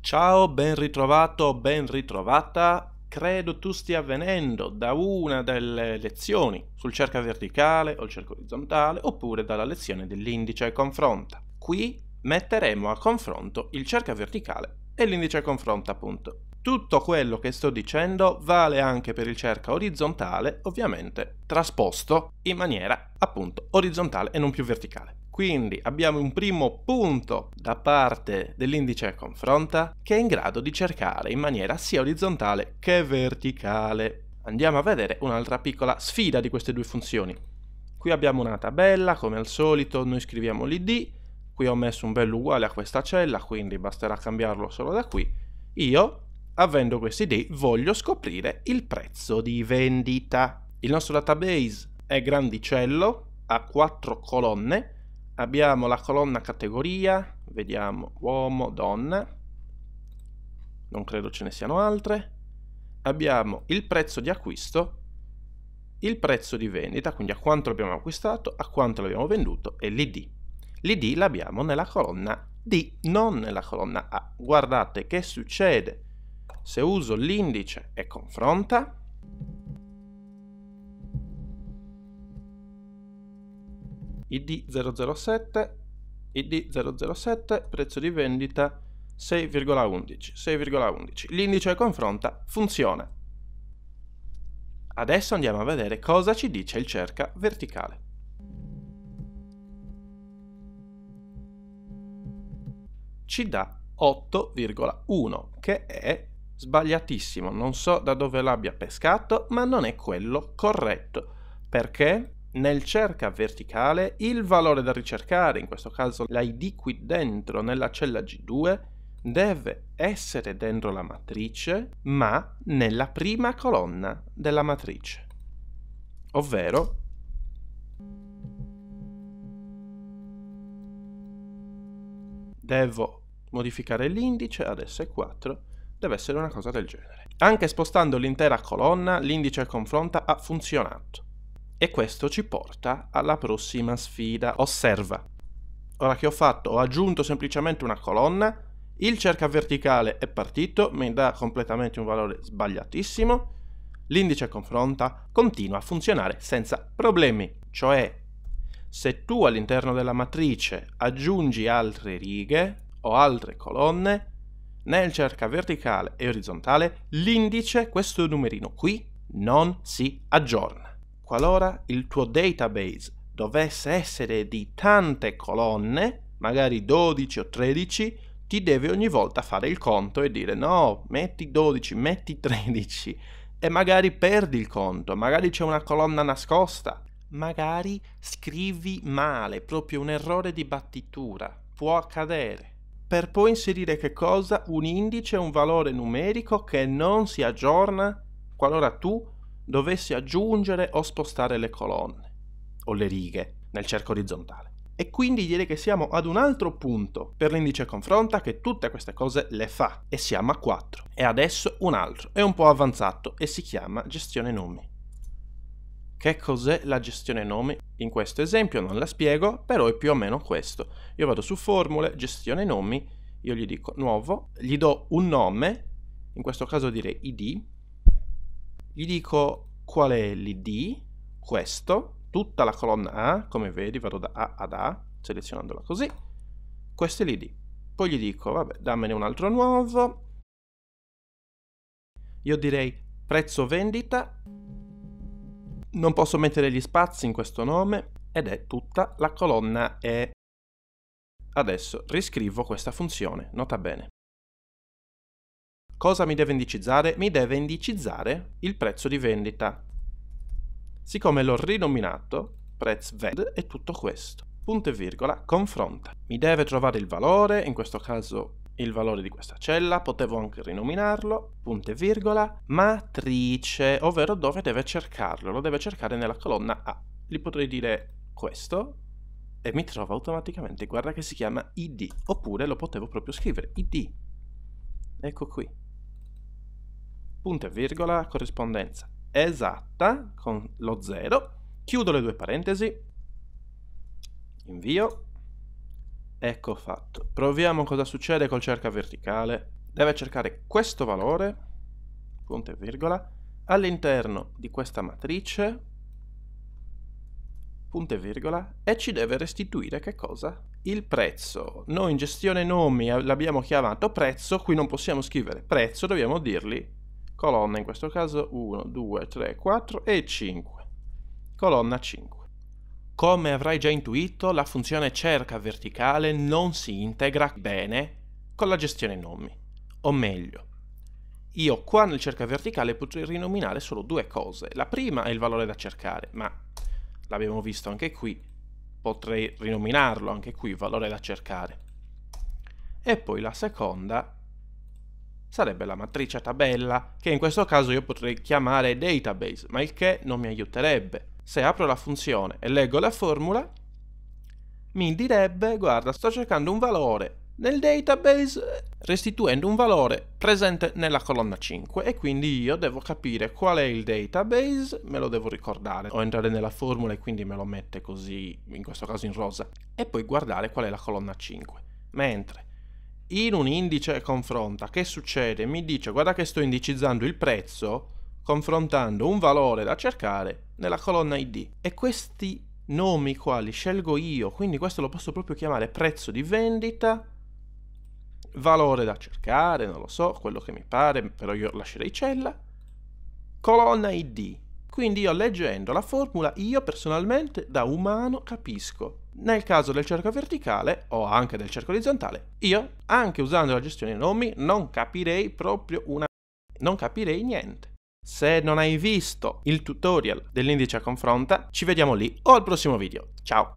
Ciao, ben ritrovato, ben ritrovata. Credo tu stia venendo da una delle lezioni sul cerca verticale o il cerco orizzontale oppure dalla lezione dell'indice e confronta. Qui metteremo a confronto il cerca verticale e l'indice e confronta appunto. Tutto quello che sto dicendo vale anche per il cerca orizzontale, ovviamente trasposto in maniera appunto orizzontale e non più verticale. Quindi abbiamo un primo punto da parte dell'indice confronta che è in grado di cercare in maniera sia orizzontale che verticale. Andiamo a vedere un'altra piccola sfida di queste due funzioni. Qui abbiamo una tabella, come al solito noi scriviamo l'id, qui ho messo un bello uguale a questa cella, quindi basterà cambiarlo solo da qui. Io, avendo questi ID, voglio scoprire il prezzo di vendita. Il nostro database è grandicello, ha quattro colonne, abbiamo la colonna categoria, vediamo uomo, donna, non credo ce ne siano altre, abbiamo il prezzo di acquisto, il prezzo di vendita, quindi a quanto l'abbiamo acquistato, a quanto l'abbiamo venduto e l'ID. L'ID l'abbiamo nella colonna D, non nella colonna A. Guardate che succede se uso l'indice e confronta, ID007, ID007, prezzo di vendita 6,11, 6,11. L'indice confronta funziona. Adesso andiamo a vedere cosa ci dice il cerca verticale. Ci dà 8,1 che è sbagliatissimo, non so da dove l'abbia pescato, ma non è quello corretto. Perché? nel cerca verticale il valore da ricercare, in questo caso l'id qui dentro nella cella G2, deve essere dentro la matrice, ma nella prima colonna della matrice. Ovvero devo modificare l'indice adesso è 4 deve essere una cosa del genere. Anche spostando l'intera colonna, l'indice confronta ha funzionato. E questo ci porta alla prossima sfida. Osserva. Ora che ho fatto, ho aggiunto semplicemente una colonna, il cerca verticale è partito, mi dà completamente un valore sbagliatissimo, l'indice confronta continua a funzionare senza problemi, cioè se tu all'interno della matrice aggiungi altre righe o altre colonne, nel cerca verticale e orizzontale l'indice, questo numerino qui, non si aggiorna qualora il tuo database dovesse essere di tante colonne, magari 12 o 13, ti devi ogni volta fare il conto e dire no, metti 12, metti 13 e magari perdi il conto, magari c'è una colonna nascosta, magari scrivi male, proprio un errore di battitura, può accadere. Per poi inserire che cosa? Un indice, un valore numerico che non si aggiorna qualora tu dovessi aggiungere o spostare le colonne o le righe nel cerco orizzontale. E quindi direi che siamo ad un altro punto per l'indice confronta che tutte queste cose le fa e siamo a 4. E adesso un altro, è un po' avanzato e si chiama gestione nomi. Che cos'è la gestione nomi? In questo esempio non la spiego, però è più o meno questo. Io vado su formule, gestione nomi, io gli dico nuovo, gli do un nome, in questo caso direi id, gli dico qual è l'id, questo, tutta la colonna A, come vedi vado da A ad A, selezionandola così, questo è l'id. Poi gli dico, vabbè, dammene un altro nuovo, io direi prezzo vendita, non posso mettere gli spazi in questo nome ed è tutta la colonna E. Adesso riscrivo questa funzione, nota bene. Cosa mi deve indicizzare? Mi deve indicizzare il prezzo di vendita. Siccome l'ho rinominato, prezzo ved è tutto questo. Punto e virgola, confronta. Mi deve trovare il valore, in questo caso il valore di questa cella, potevo anche rinominarlo, punto e virgola, matrice, ovvero dove deve cercarlo, lo deve cercare nella colonna A. Gli potrei dire questo e mi trova automaticamente, guarda che si chiama id, oppure lo potevo proprio scrivere, id. Ecco qui punto e virgola, corrispondenza esatta con lo 0, chiudo le due parentesi, invio, ecco fatto. Proviamo cosa succede col cerca verticale. Deve cercare questo valore, punto e virgola, all'interno di questa matrice, punto e virgola, e ci deve restituire che cosa? Il prezzo. Noi in gestione nomi eh, l'abbiamo chiamato prezzo, qui non possiamo scrivere prezzo, dobbiamo dirgli colonna in questo caso 1, 2, 3, 4 e 5, colonna 5. Come avrai già intuito, la funzione cerca verticale non si integra bene con la gestione nomi, o meglio, io qua nel cerca verticale potrei rinominare solo due cose. La prima è il valore da cercare, ma l'abbiamo visto anche qui, potrei rinominarlo anche qui, valore da cercare. E poi la seconda sarebbe la matrice tabella, che in questo caso io potrei chiamare database, ma il che non mi aiuterebbe. Se apro la funzione e leggo la formula, mi direbbe, guarda, sto cercando un valore nel database restituendo un valore presente nella colonna 5 e quindi io devo capire qual è il database, me lo devo ricordare o entrare nella formula e quindi me lo mette così, in questo caso in rosa, e poi guardare qual è la colonna 5. Mentre in un indice confronta, che succede? Mi dice guarda che sto indicizzando il prezzo confrontando un valore da cercare nella colonna ID. E questi nomi quali scelgo io, quindi questo lo posso proprio chiamare prezzo di vendita, valore da cercare, non lo so, quello che mi pare, però io lascerei cella, colonna ID. Quindi io leggendo la formula, io personalmente da umano capisco. Nel caso del cerchio verticale o anche del cerchio orizzontale, io, anche usando la gestione dei nomi, non capirei proprio una... non capirei niente. Se non hai visto il tutorial dell'indice a confronta, ci vediamo lì o al prossimo video. Ciao!